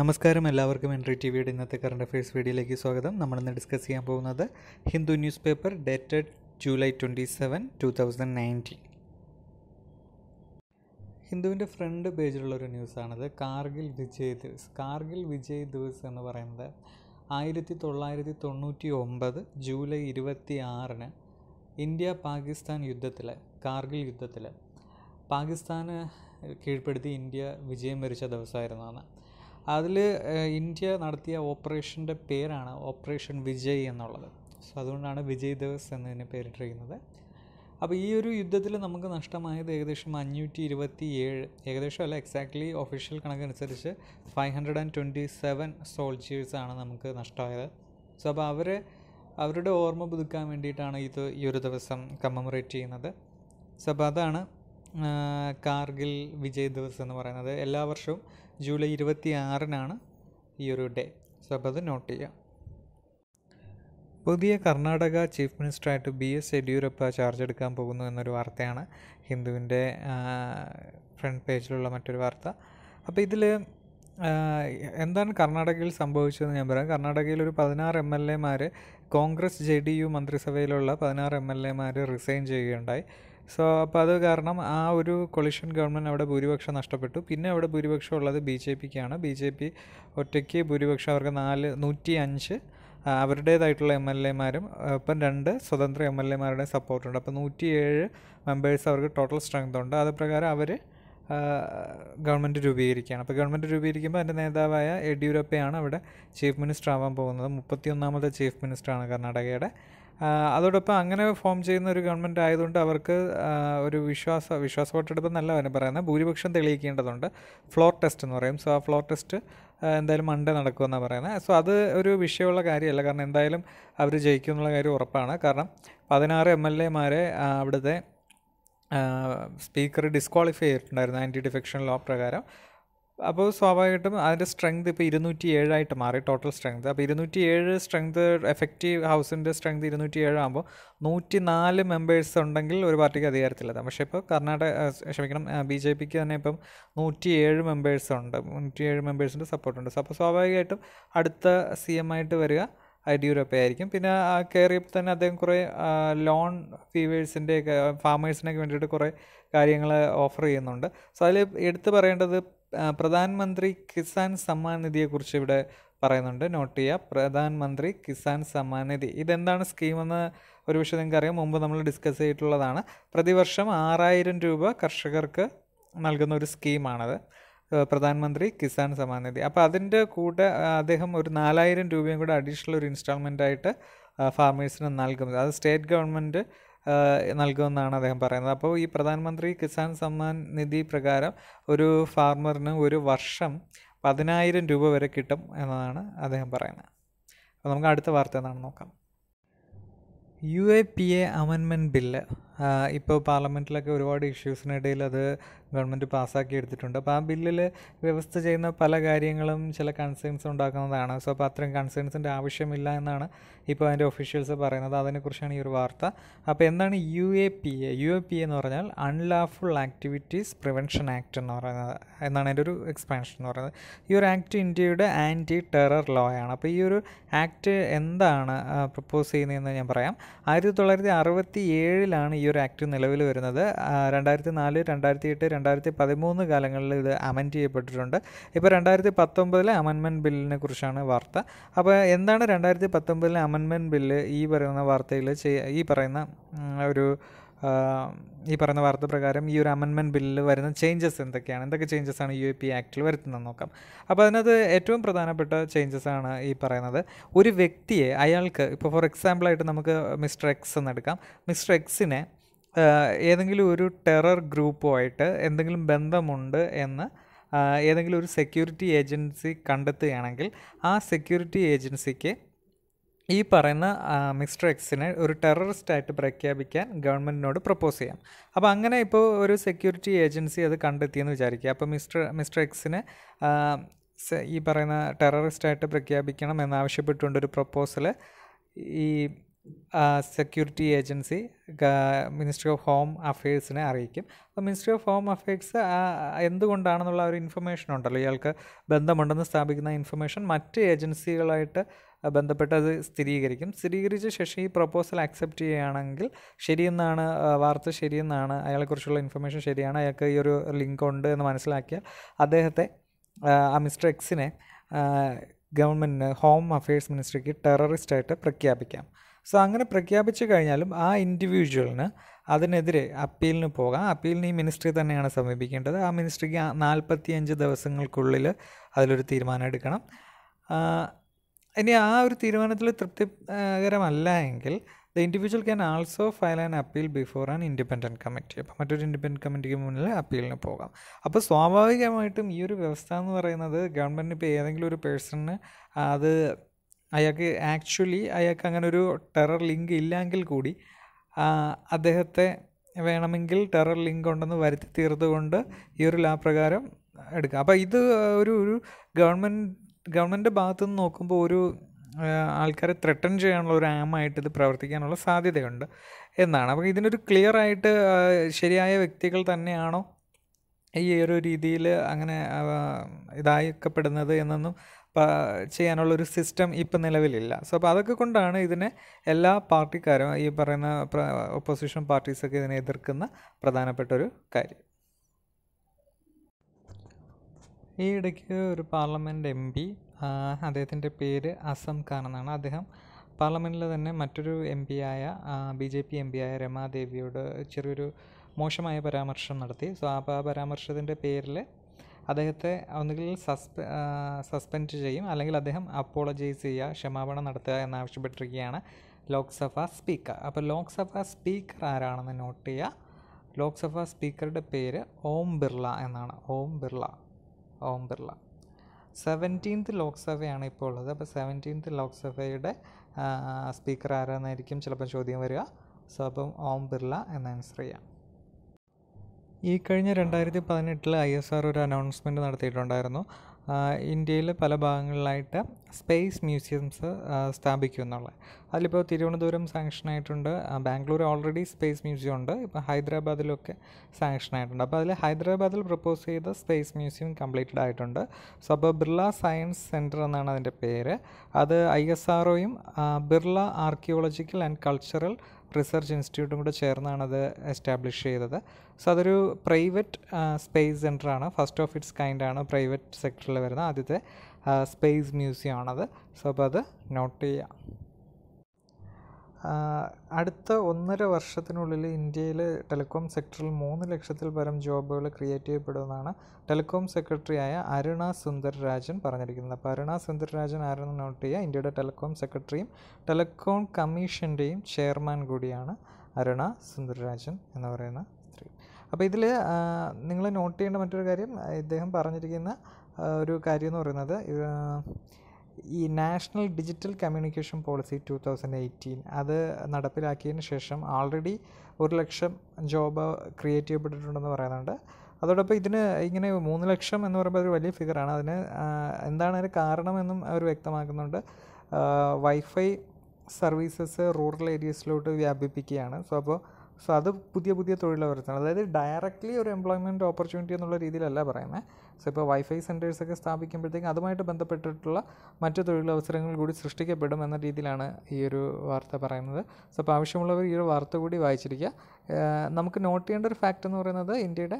നമസ്കാരം എല്ലാവർക്കും entry T വിയുടെ ഇന്നത്തെ കറണ്ട് അഫയേഴ്സ് വീഡിയോയിലേക്ക് സ്വാഗതം നമ്മളിന്ന് ഡിസ്കസ് ചെയ്യാൻ പോകുന്നത് Hindu newspaper dated July twenty seven two thousand nineteen ഹിന്ദുവിൻ്റെ ഫ്രണ്ട് പേജിലുള്ളൊരു ന്യൂസാണിത് കാർഗിൽ വിജയ് ദിവസ് കാർഗിൽ വിജയ് ദിവസ് എന്ന് പറയുന്നത് ആയിരത്തി തൊള്ളായിരത്തി തൊണ്ണൂറ്റി ഒമ്പത് ജൂലൈ ഇരുപത്തി ആറിന് ഇന്ത്യ പാകിസ്ഥാൻ യുദ്ധത്തിൽ കാർഗിൽ യുദ്ധത്തിൽ പാകിസ്ഥാന് കീഴ്പ്പെടുത്തി ഇന്ത്യ വിജയം വരിച്ച അന്ന് അതിൽ ഇന്ത്യ നടത്തിയ ഓപ്പറേഷൻ്റെ പേരാണ് ഓപ്പറേഷൻ വിജയ് എന്നുള്ളത് സോ അതുകൊണ്ടാണ് വിജയ് ദിവസ് എന്നതിന് പേരിട്ടിരിക്കുന്നത് അപ്പോൾ ഈ ഒരു യുദ്ധത്തിൽ നമുക്ക് നഷ്ടമായത് ഏകദേശം അഞ്ഞൂറ്റി ഇരുപത്തി ഏഴ് ഏകദേശം അല്ല എക്സാക്ട്ലി ഒഫീഷ്യൽ കണക്കനുസരിച്ച് five hundred and twenty seven സോൾജിയേഴ്സാണ് നമുക്ക് നഷ്ടമായത് സോ അപ്പോൾ അവരെ അവരുടെ ഓർമ്മ പുതുക്കാൻ വേണ്ടിയിട്ടാണ് ഇത് ഈ ഒരു ദിവസം കമ്മമറേറ്റ് ചെയ്യുന്നത് സോ അപ്പോൾ അതാണ് കാർഗിൽ വിജയ് ദിവസ് എന്ന് പറയുന്നത് എല്ലാ വർഷവും ജൂലൈ ഇരുപത്തി ആറിനാണ് ഈ ഒരു ഡേ സോ അപ്പോൾ അത് നോട്ട് ചെയ്യാം പുതിയ കർണാടക ചീഫ് മിനിസ്റ്ററായിട്ട് ബി എസ് യെഡ്യൂരപ്പ ചാർജ് എടുക്കാൻ പോകുന്നു എന്നൊരു വാർത്തയാണ് ഹിന്ദുവിൻ്റെ ഫ്രണ്ട് പേജിലുള്ള മറ്റൊരു വാർത്ത അപ്പോൾ ഇതിൽ എന്താണ് കർണാടകയിൽ സംഭവിച്ചതെന്ന് ഞാൻ പറയാം കർണാടകയിൽ ഒരു പതിനാറ് എം എൽ എമാർ കോൺഗ്രസ് ജെ ഡി യു മന്ത്രിസഭയിലുള്ള പതിനാറ് എം എൽ എമാർ റിസൈൻ ചെയ്യുകയുണ്ടായി സോ അപ്പോൾ അത് കാരണം ആ ഒരു കൊളിഷൻ ഗവൺമെൻറ് അവിടെ ഭൂരിപക്ഷം നഷ്ടപ്പെട്ടു പിന്നെ അവിടെ ഭൂരിപക്ഷം ഉള്ളത് ബി ജെ പിക്കാണ് ബി ജെ പി ഒറ്റയ്ക്ക് ഭൂരിപക്ഷം അവർക്ക് നാല് നൂറ്റി അഞ്ച് അവരുടേതായിട്ടുള്ള എം എൽ എമാരും ഇപ്പം രണ്ട് സ്വതന്ത്ര എം എൽ എമാരുടെയും സപ്പോർട്ടുണ്ട് അപ്പോൾ നൂറ്റിയേഴ് മെമ്പേഴ്സ് അവർക്ക് ടോട്ടൽ സ്ട്രെങ്ത് ഉണ്ട് അത് പ്രകാരം അവർ ഗവൺമെൻറ് രൂപീകരിക്കുകയാണ് അപ്പോൾ ഗവൺമെൻറ് രൂപീകരിക്കുമ്പോൾ അതിൻ്റെ നേതാവായ യെഡ്യൂരപ്പയാണ് അവിടെ ചീഫ് മിനിസ്റ്റർ ആവാൻ പോകുന്നത് മുപ്പത്തിയൊന്നാമത്തെ ചീഫ് മിനിസ്റ്ററാണ് കർണാടകയുടെ അതോടൊപ്പം അങ്ങനെ ഫോം ചെയ്യുന്ന ഒരു ഗവൺമെൻറ് ആയതുകൊണ്ട് അവർക്ക് ഒരു വിശ്വാസ വിശ്വാസ വോട്ടെടുപ്പ് നല്ല അവനെ പറയുന്നത് ഭൂരിപക്ഷം തെളിയിക്കേണ്ടതുണ്ട് ഫ്ലോർ ടെസ്റ്റ് എന്ന് പറയും സോ ആ ഫ്ലോർ ടെസ്റ്റ് എന്തായാലും മൺഡേ നടക്കുമെന്നാണ് പറയുന്നത് സോ അത് ഒരു വിഷയമുള്ള കാര്യമല്ല കാരണം എന്തായാലും അവർ ജയിക്കും എന്നുള്ള കാര്യം ഉറപ്പാണ് കാരണം പതിനാറ് എം എൽ എമാരെ അവിടുത്തെ സ്പീക്കർ ഡിസ്ക്വാളിഫൈ ചെയ്തിട്ടുണ്ടായിരുന്നു ആൻറ്റി ഡിഫെക്ഷൻ ലോ പ്രകാരം അപ്പോൾ സ്വാഭാവികമായിട്ടും അതിൻ്റെ സ്ട്രെങ്ത് ഇപ്പോൾ ഇരുന്നൂറ്റി ഏഴായിട്ട് മാറി ടോട്ടൽ സ്ട്രെങ്ത് അപ്പോൾ ഇരുന്നൂറ്റി ഏഴ് സ്ട്രെങ്ത് എഫക്റ്റീവ് ഹൗസിൻ്റെ സ്ട്രെങ്ത് ഇരുന്നൂറ്റി ഏഴാകുമ്പോൾ നൂറ്റി നാല് മെമ്പേഴ്സ് ഉണ്ടെങ്കിൽ ഒരു പാർട്ടിക്ക് അധികാരത്തിലെത്താം പക്ഷേ ഇപ്പോൾ കർണാടക ക്ഷമിക്കണം ബി ജെ പിക്ക് തന്നെ ഇപ്പം നൂറ്റി ഏഴ് മെമ്പേഴ്സ് ഉണ്ട് നൂറ്റി ഏഴ് മെമ്പേഴ്സിൻ്റെ സപ്പോർട്ടുണ്ട് അപ്പോൾ സ്വാഭാവികമായിട്ടും അടുത്ത സി എം ആയിട്ട് വരിക യെഡ്യൂരപ്പ ആയിരിക്കും പിന്നെ കയറിയപ്പോൾ തന്നെ അദ്ദേഹം കുറേ ലോൺ ഫീവേഴ്സിൻ്റെയൊക്കെ ഫാമേഴ്സിനൊക്കെ വേണ്ടിയിട്ട് കുറേ കാര്യങ്ങൾ ഓഫർ ചെയ്യുന്നുണ്ട് സോ അതിൽ എടുത്തു പറയേണ്ടത് പ്രധാനമന്ത്രി കിസാൻ സമ്മാൻ നിധിയെക്കുറിച്ച് ഇവിടെ പറയുന്നുണ്ട് നോട്ട് ചെയ്യുക പ്രധാൻമന്ത്രി കിസാൻ സമ്മാൻ നിധി ഇതെന്താണ് സ്കീമെന്ന് ഒരു വിഷയം അറിയാം മുമ്പ് നമ്മൾ ഡിസ്കസ് ചെയ്തിട്ടുള്ളതാണ് പ്രതിവർഷം ആറായിരം രൂപ കർഷകർക്ക് നൽകുന്ന ഒരു സ്കീമാണത് പ്രധാനമന്ത്രി കിസാൻ സമ്മാൻ നിധി അപ്പോൾ അതിൻ്റെ കൂടെ അദ്ദേഹം ഒരു നാലായിരം രൂപയും കൂടെ അഡീഷണൽ ഒരു ഇൻസ്റ്റാൾമെൻ്റ് ആയിട്ട് ഫാർമേഴ്സിന് നൽകുന്നത് അത് സ്റ്റേറ്റ് ഗവൺമെൻറ് നൽകുമെന്നാണ് അദ്ദേഹം പറയുന്നത് അപ്പോൾ ഈ പ്രധാനമന്ത്രി കിസാൻ സമ്മാൻ നിധി പ്രകാരം ഒരു ഫാർമറിന് ഒരു വർഷം പതിനായിരം രൂപ വരെ കിട്ടും എന്നതാണ് അദ്ദേഹം പറയുന്നത് അപ്പോൾ നമുക്ക് അടുത്ത വാർത്ത എന്നാണ് നോക്കാം U A P A amendment bill ഇപ്പോൾ പാർലമെൻറ്റിലൊക്കെ ഒരുപാട് ഇഷ്യൂസിനിടയിൽ അത് ഗവൺമെൻറ് പാസ്സാക്കി എടുത്തിട്ടുണ്ട് അപ്പോൾ ആ ബില്ലിൽ വ്യവസ്ഥ ചെയ്യുന്ന പല കാര്യങ്ങളും ചില കൺസേൺസ് ഉണ്ടാക്കുന്നതാണ് സോ അപ്പോൾ അത്രയും കൺസേൺസിൻ്റെ ആവശ്യമില്ല എന്നാണ് ഇപ്പോൾ അതിൻ്റെ ഒഫീഷ്യൽസ് പറയുന്നത് അതിനെക്കുറിച്ചാണ് ഈ ഒരു വാർത്ത അപ്പോൾ എന്താണ് U A P A U A P എന്ന് പറഞ്ഞാൽ അൺലാഫുൾ ആക്ടിവിറ്റീസ് പ്രിവെൻഷൻ ആക്ട് എന്ന് പറയുന്നത് എന്നാണ് അതിൻ്റെ ഒരു എക്സ്പാൻഷൻ എന്ന് പറയുന്നത് ഈ ഒരു ആക്ട് ഇന്ത്യയുടെ ആൻറ്റി ടെറർ ലോ ആണ് അപ്പോൾ ഈ ഒരു ആക്ട് എന്താണ് പ്രപ്പോസ് ചെയ്യുന്നതെന്ന് ഞാൻ പറയാം ആയിരത്തി തൊള്ളായിരത്തി അറുപത്തി ഏഴിലാണ് ഈ ഒരു ആക്ട് നിലവിൽ വരുന്നത് രണ്ടായിരത്തി നാല് രണ്ടായിരത്തി എട്ട് രണ്ടായിരത്തി പതിമൂന്ന് കാലങ്ങളിൽ ഇത് അമെൻഡ് ചെയ്യപ്പെട്ടിട്ടുണ്ട് ഇപ്പോൾ രണ്ടായിരത്തി പത്തൊമ്പതിലെ അമെൻമെൻറ്റ് ബില്ലിനെ കുറിച്ചാണ് വാർത്ത അപ്പോൾ എന്താണ് രണ്ടായിരത്തി പത്തൊമ്പതിലെ അമെൻമെൻറ്റ് ബില്ല് ഈ പറയുന്ന വാർത്തയിൽ ഈ പറയുന്ന ഒരു ഈ പറയുന്ന വാർത്ത പ്രകാരം ഈ ഒരു അമെൻമെൻറ്റ് ബില്ലിൽ വരുന്ന ചേഞ്ചസ് എന്തൊക്കെയാണ് എന്തൊക്കെ ചേഞ്ചസ് ആണ് യു എ പി ആക്ടിൽ വരുത്തുന്നത് നോക്കാം അപ്പോൾ അതിനകത്ത് ഏറ്റവും പ്രധാനപ്പെട്ട ചേഞ്ചസ് ആണ് ഈ പറയുന്നത് ഒരു വ്യക്തിയെ അയാൾക്ക് ഇപ്പോൾ ഫോർ എക്സാമ്പിളായിട്ട് നമുക്ക് മിസ്റ്റർ എക്സ് എന്ന് എടുക്കാം മിസ്റ്റർ എക്സിനെ ഏതെങ്കിലും ഒരു ടെറർ ഗ്രൂപ്പുമായിട്ട് എന്തെങ്കിലും ബന്ധമുണ്ട് എന്ന് ഏതെങ്കിലും ഒരു സെക്യൂരിറ്റി ഏജൻസി കണ്ടെത്തുകയാണെങ്കിൽ ആ സെക്യൂരിറ്റി ഏജൻസിക്ക് ഈ പറയുന്ന മിസ്റ്റർ എക്സിനെ ഒരു ടെററിസ്റ്റ് ആയിട്ട് പ്രഖ്യാപിക്കാൻ ഗവൺമെൻറ്റിനോട് പ്രപ്പോസ് ചെയ്യാം അപ്പോൾ അങ്ങനെ ഇപ്പോൾ ഒരു സെക്യൂരിറ്റി ഏജൻസി അത് കണ്ടെത്തിയെന്ന് വിചാരിക്കുക അപ്പോൾ മിസ്റ്റർ മിസ്റ്റർ എക്സിനെ ഈ പറയുന്ന ടെററിസ്റ്റ് ആയിട്ട് പ്രഖ്യാപിക്കണം എന്നാവശ്യപ്പെട്ടുകൊണ്ടൊരു പ്രപ്പോസൽ ഈ security agency ministry of home അഫയേഴ്സിനെ അറിയിക്കും അപ്പോൾ മിനിസ്ട്രി ഓഫ് ഹോം അഫയേഴ്സ് എന്തുകൊണ്ടാണെന്നുള്ള ഒരു ഇൻഫർമേഷൻ ഉണ്ടല്ലോ ഇയാൾക്ക് ബന്ധമുണ്ടെന്ന് സ്ഥാപിക്കുന്ന ഇൻഫർമേഷൻ മറ്റ് ഏജൻസികളായിട്ട് ബന്ധപ്പെട്ടത് സ്ഥിരീകരിക്കും സ്ഥിരീകരിച്ച ശേഷം ഈ പ്രപ്പോസൽ അക്സെപ്റ്റ് ചെയ്യുകയാണെങ്കിൽ ശരിയെന്നാണ് വാർത്ത ശരിയെന്നാണ് അയാളെക്കുറിച്ചുള്ള ഇൻഫർമേഷൻ ശരിയാണ് അയാൾക്ക് ഈ ഒരു ലിങ്ക് ഉണ്ട് എന്ന് മനസ്സിലാക്കിയാൽ അദ്ദേഹത്തെ ആ മിസ്റ്റർ എക്സിനെ ഗവൺമെൻറ്റിന് ഹോം അഫയേഴ്സ് മിനിസ്ട്രിക്ക് ടെററിസ്റ്റായിട്ട് പ്രഖ്യാപിക്കാം സോ അങ്ങനെ പ്രഖ്യാപിച്ചു കഴിഞ്ഞാലും ആ ഇൻഡിവിജ്വലിന് അതിനെതിരെ അപ്പീലിന് പോകാം അപ്പീലിന് ഈ മിനിസ്ട്രി തന്നെയാണ് സമീപിക്കേണ്ടത് ആ മിനിസ്ട്രിക്ക് അഞ്ച് ദിവസങ്ങൾക്കുള്ളിൽ അതിലൊരു തീരുമാനം എടുക്കണം ഇനി ആ ഒരു തീരുമാനത്തിൽ തൃപ്തികരമല്ല എങ്കിൽ the individual can also file an appeal before an independent committee അപ്പോൾ മറ്റൊരു ഇൻഡിപെൻഡൻറ്റ് കമ്മിറ്റിക്ക് മുന്നിൽ അപ്പീലിന് പോകാം അപ്പോൾ സ്വാഭാവികമായിട്ടും ഈ ഒരു വ്യവസ്ഥ എന്ന് പറയുന്നത് ഗവൺമെൻറ് ഇപ്പോൾ ഏതെങ്കിലും ഒരു പേഴ്സണിന് അത് അയാൾക്ക് ആക്ച്വലി അയാൾക്ക് അങ്ങനെ ഒരു ടെറർ ലിങ്ക് ഇല്ലെങ്കിൽ കൂടി അദ്ദേഹത്തെ വേണമെങ്കിൽ ടെറർ ലിങ്ക് ഉണ്ടെന്ന് വരുത്തി തീർത്തുകൊണ്ട് ഈ ഒരു ലാപ്രകാരം എടുക്കുക അപ്പോൾ ഇത് ഒരു ഒരു ഗവൺമെൻറ് ഗവൺമെൻ്റ് ഭാഗത്തു നിന്ന് നോക്കുമ്പോൾ ഒരു ആൾക്കാരെ ത്രെട്ടൺ ചെയ്യാനുള്ള ഒരു ആമായിട്ട് ഇത് പ്രവർത്തിക്കാനുള്ള സാധ്യതയുണ്ട് എന്നാണ് അപ്പോൾ ഇതിനൊരു ക്ലിയർ ആയിട്ട് ശരിയായ വ്യക്തികൾ തന്നെയാണോ ഈ ഒരു രീതിയിൽ അങ്ങനെ ഇതായിക്കപ്പെടുന്നത് എന്നൊന്നും ചെയ്യാനുള്ളൊരു സിസ്റ്റം ഇപ്പം നിലവിലില്ല സോ അപ്പോൾ അതൊക്കെ കൊണ്ടാണ് ഇതിനെ എല്ലാ പാർട്ടിക്കാരും ഈ പറയുന്ന ഒപ്പോസിഷൻ പാർട്ടീസൊക്കെ ഇതിനെ എതിർക്കുന്ന പ്രധാനപ്പെട്ട ഒരു കാര്യം ഈ ഇടയ്ക്ക് ഒരു പാർലമെൻറ്റ് എം പി അദ്ദേഹത്തിൻ്റെ പേര് അസം ഖാൻ എന്നാണ് അദ്ദേഹം പാർലമെൻറ്റിൽ തന്നെ മറ്റൊരു എം പി ആയ B J P M P ആയ രമാദേവിയോട് ചെറിയൊരു മോശമായ പരാമർശം നടത്തി സോ ആ പരാമർശത്തിൻ്റെ പേരിൽ അദ്ദേഹത്തെ ഒന്നുകിൽ സസ്പെ സസ്പെൻഡ് ചെയ്യും അല്ലെങ്കിൽ അദ്ദേഹം അപ്പോളജൈസ് ചെയ്യുക ക്ഷമാപണം നടത്തുക എന്നാവശ്യപ്പെട്ടിരിക്കുകയാണ് ലോക്സഭ സ്പീക്കർ അപ്പോൾ ലോക്സഭ സ്പീക്കർ ആരാണെന്ന് നോട്ട് ചെയ്യുക ലോക്സഭ സ്പീക്കറുടെ പേര് ഓം ബിർള എന്നാണ് ഓം ബിർള ഓം ബിർള സെവൻറ്റീൻത്ത് ലോക്സഭയാണ് ഇപ്പോൾ ഉള്ളത് അപ്പോൾ സെവൻറ്റീൻത്ത് ലോക്സഭയുടെ സ്പീക്കർ ആരാന്നായിരിക്കും ചിലപ്പോൾ ചോദ്യം വരിക സോ അപ്പം ഓം ബിർള എന്ന് ആൻസർ ചെയ്യാം ഈ കഴിഞ്ഞ രണ്ടായിരത്തി പതിനെട്ടിൽ ഐ എസ് ആർ ഒരു അനൗൺസ്മെൻറ്റ് നടത്തിയിട്ടുണ്ടായിരുന്നു ഇന്ത്യയിൽ പല ഭാഗങ്ങളിലായിട്ട് സ്പേസ് മ്യൂസിയംസ് സ്ഥാപിക്കും എന്നുള്ളത് അതിലിപ്പോൾ തിരുവനന്തപുരം സാങ്ഷൻ ആയിട്ടുണ്ട് ബാംഗ്ലൂർ ഓൾറെഡി സ്പേസ് മ്യൂസിയം ഉണ്ട് ഇപ്പോൾ ഹൈദരാബാദിലൊക്കെ സാങ്ഷൻ ആയിട്ടുണ്ട് അപ്പോൾ അതിൽ ഹൈദരാബാദിൽ പ്രപ്പോസ് ചെയ്ത സ്പേസ് മ്യൂസിയം കംപ്ലീറ്റഡ് ആയിട്ടുണ്ട് സോ അപ്പോൾ ബിർള സയൻസ് സെൻറ്റർ എന്നാണ് അതിൻ്റെ പേര് അത് I S R Birla archaeological and cultural research ഇൻസ്റ്റിറ്റ്യൂട്ടും കൂടെ ചേർന്നാണ് അത് എസ്റ്റാബ്ലിഷ് ചെയ്തത് സോ അതൊരു പ്രൈവറ്റ് സ്പേസ് ആണ് ഫസ്റ്റ് ഓഫ് ഇറ്റ്സ് കൈൻഡ് ആണ് പ്രൈവറ്റ് സെക്ടറിൽ വരുന്ന ആദ്യത്തെ സ്പേസ് മ്യൂസിയം ആണത് സോ അപ്പോൾ അത് നോട്ട് ചെയ്യാം അടുത്ത ഒന്നര വർഷത്തിനുള്ളിൽ ഇന്ത്യയിൽ ടെലികോം സെക്ടറിൽ മൂന്ന് ലക്ഷത്തിൽ പരം ജോബുകൾ ക്രിയേറ്റ് ചെയ്യപ്പെടുമെന്നാണ് ടെലികോം സെക്രട്ടറിയായ അരുണ സുന്ദർ രാജൻ പറഞ്ഞിരിക്കുന്നത് അപ്പോൾ അരുണ സുന്ദർ രാജൻ ആരെന്ന് നോട്ട് ചെയ്യുക ഇന്ത്യയുടെ ടെലികോം സെക്രട്ടറിയും ടെലികോം കമ്മീഷൻ്റെയും ചെയർമാൻ കൂടിയാണ് അരുണ സുന്ദർ രാജൻ എന്ന് പറയുന്ന സ്ത്രീ അപ്പോൾ ഇതിൽ നിങ്ങൾ നോട്ട് ചെയ്യേണ്ട മറ്റൊരു കാര്യം ഇദ്ദേഹം പറഞ്ഞിരിക്കുന്ന ഒരു കാര്യം എന്ന് പറയുന്നത് ഈ national digital communication policy two thousand eighteen അത് നടപ്പിലാക്കിയതിന് ശേഷം ആൾറെഡി ഒരു ലക്ഷം ജോബ് ക്രിയേറ്റ് ചെയ്യപ്പെട്ടിട്ടുണ്ടെന്ന് പറയുന്നുണ്ട് അതോടൊപ്പം ഇതിന് ഇങ്ങനെ മൂന്ന് ലക്ഷം എന്ന് പറയുമ്പോൾ ഒരു വലിയ ഫിഗറാണ് അതിന് എന്താണ് അതിന് കാരണമെന്നും അവർ വ്യക്തമാക്കുന്നുണ്ട് വൈഫൈ സർവീസസ് റൂറൽ ഏരിയസിലോട്ട് വ്യാപിപ്പിക്കുകയാണ് സോ അപ്പോൾ സോ അത് പുതിയ പുതിയ തൊഴിലവസരങ്ങൾ അതായത് ഡയറക്റ്റ്ലി ഒരു എംപ്ലോയ്മെൻറ്റ് ഓപ്പർച്യൂണിറ്റി എന്നുള്ള രീതിയിലല്ല പറയുന്നത് സോ ഇപ്പോൾ വൈഫൈ സെൻറ്റേഴ്സൊക്കെ സ്ഥാപിക്കുമ്പോഴത്തേക്കും അതുമായിട്ട് ബന്ധപ്പെട്ടിട്ടുള്ള മറ്റ് തൊഴിലവസരങ്ങൾ കൂടി സൃഷ്ടിക്കപ്പെടും എന്ന രീതിയിലാണ് ഈ ഒരു വാർത്ത പറയുന്നത് സോ അപ്പോൾ ആവശ്യമുള്ളവർ ഈ ഒരു വാർത്ത കൂടി വായിച്ചിരിക്കുക നമുക്ക് നോട്ട് ചെയ്യേണ്ട ഒരു ഫാക്റ്റ് എന്ന് പറയുന്നത് ഇന്ത്യയുടെ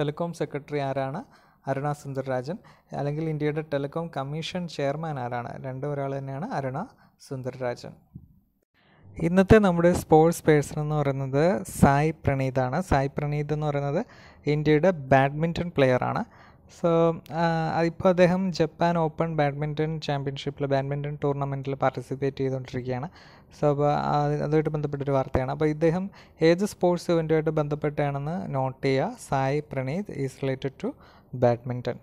ടെലികോം സെക്രട്ടറി ആരാണ് അരുണ സുന്ദർരാജൻ അല്ലെങ്കിൽ ഇന്ത്യയുടെ ടെലികോം കമ്മീഷൻ ചെയർമാൻ ആരാണ് രണ്ടും ഒരാൾ തന്നെയാണ് അരുണ സുന്ദർരാജൻ ഇന്നത്തെ നമ്മുടെ സ്പോർട്സ് പേഴ്സൺ എന്ന് പറയുന്നത് സായ് പ്രണീതാണ് സായ് പ്രണീത് എന്ന് പറയുന്നത് ഇന്ത്യയുടെ ബാഡ്മിൻ്റൺ ആണ് സോ ഇപ്പോൾ അദ്ദേഹം ജപ്പാൻ ഓപ്പൺ ബാഡ്മിൻ്റൺ ചാമ്പ്യൻഷിപ്പിൽ ബാഡ്മിൻ്റൺ ടൂർണമെൻറ്റിൽ പാർട്ടിസിപ്പേറ്റ് ചെയ്തുകൊണ്ടിരിക്കുകയാണ് സോ അപ്പോൾ അതുമായിട്ട് ബന്ധപ്പെട്ടൊരു വാർത്തയാണ് അപ്പോൾ ഇദ്ദേഹം ഏത് സ്പോർട്സ് ഇവൻ്റുമായിട്ട് ബന്ധപ്പെട്ടാണെന്ന് നോട്ട് ചെയ്യുക Sai Praneeth is related to badminton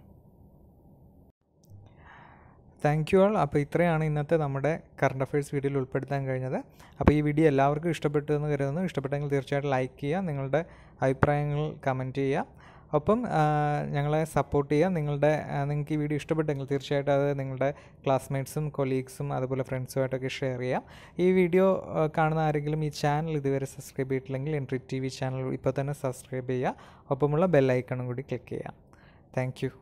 thank you all അപ്പോൾ ഇത്രയാണ് ഇന്നത്തെ നമ്മുടെ കറണ്ട് അഫയേഴ്സ് വീഡിയോയിൽ ഉൾപ്പെടുത്താൻ കഴിഞ്ഞത് അപ്പോൾ ഈ വീഡിയോ എല്ലാവർക്കും ഇഷ്ടപ്പെട്ടു എന്ന് കരുതുന്നു ഇഷ്ടപ്പെട്ടെങ്കിൽ തീർച്ചയായിട്ടും ലൈക്ക് ചെയ്യുക നിങ്ങളുടെ അഭിപ്രായങ്ങൾ കമൻറ്റ് ചെയ്യുക ഒപ്പം ഞങ്ങളെ സപ്പോർട്ട് ചെയ്യുക നിങ്ങളുടെ നിങ്ങൾക്ക് ഈ വീഡിയോ ഇഷ്ടപ്പെട്ടെങ്കിൽ തീർച്ചയായിട്ടും അത് നിങ്ങളുടെ ക്ലാസ്മേറ്റ്സും കൊലീഗ്സും അതുപോലെ ഫ്രണ്ട്സുമായിട്ടൊക്കെ ഷെയർ ചെയ്യാം ഈ വീഡിയോ കാണുന്ന ആരെങ്കിലും ഈ ചാനൽ ഇതുവരെ സബ്സ്ക്രൈബ് ചെയ്തിട്ടില്ലെങ്കിൽ എൻട്രി ടി വി ചാനൽ ഇപ്പോൾ തന്നെ സബ്സ്ക്രൈബ് ചെയ്യുക ഒപ്പമുള്ള ബെല്ലൈക്കണും കൂടി ക്ലിക്ക് ചെയ്യാം താങ്ക്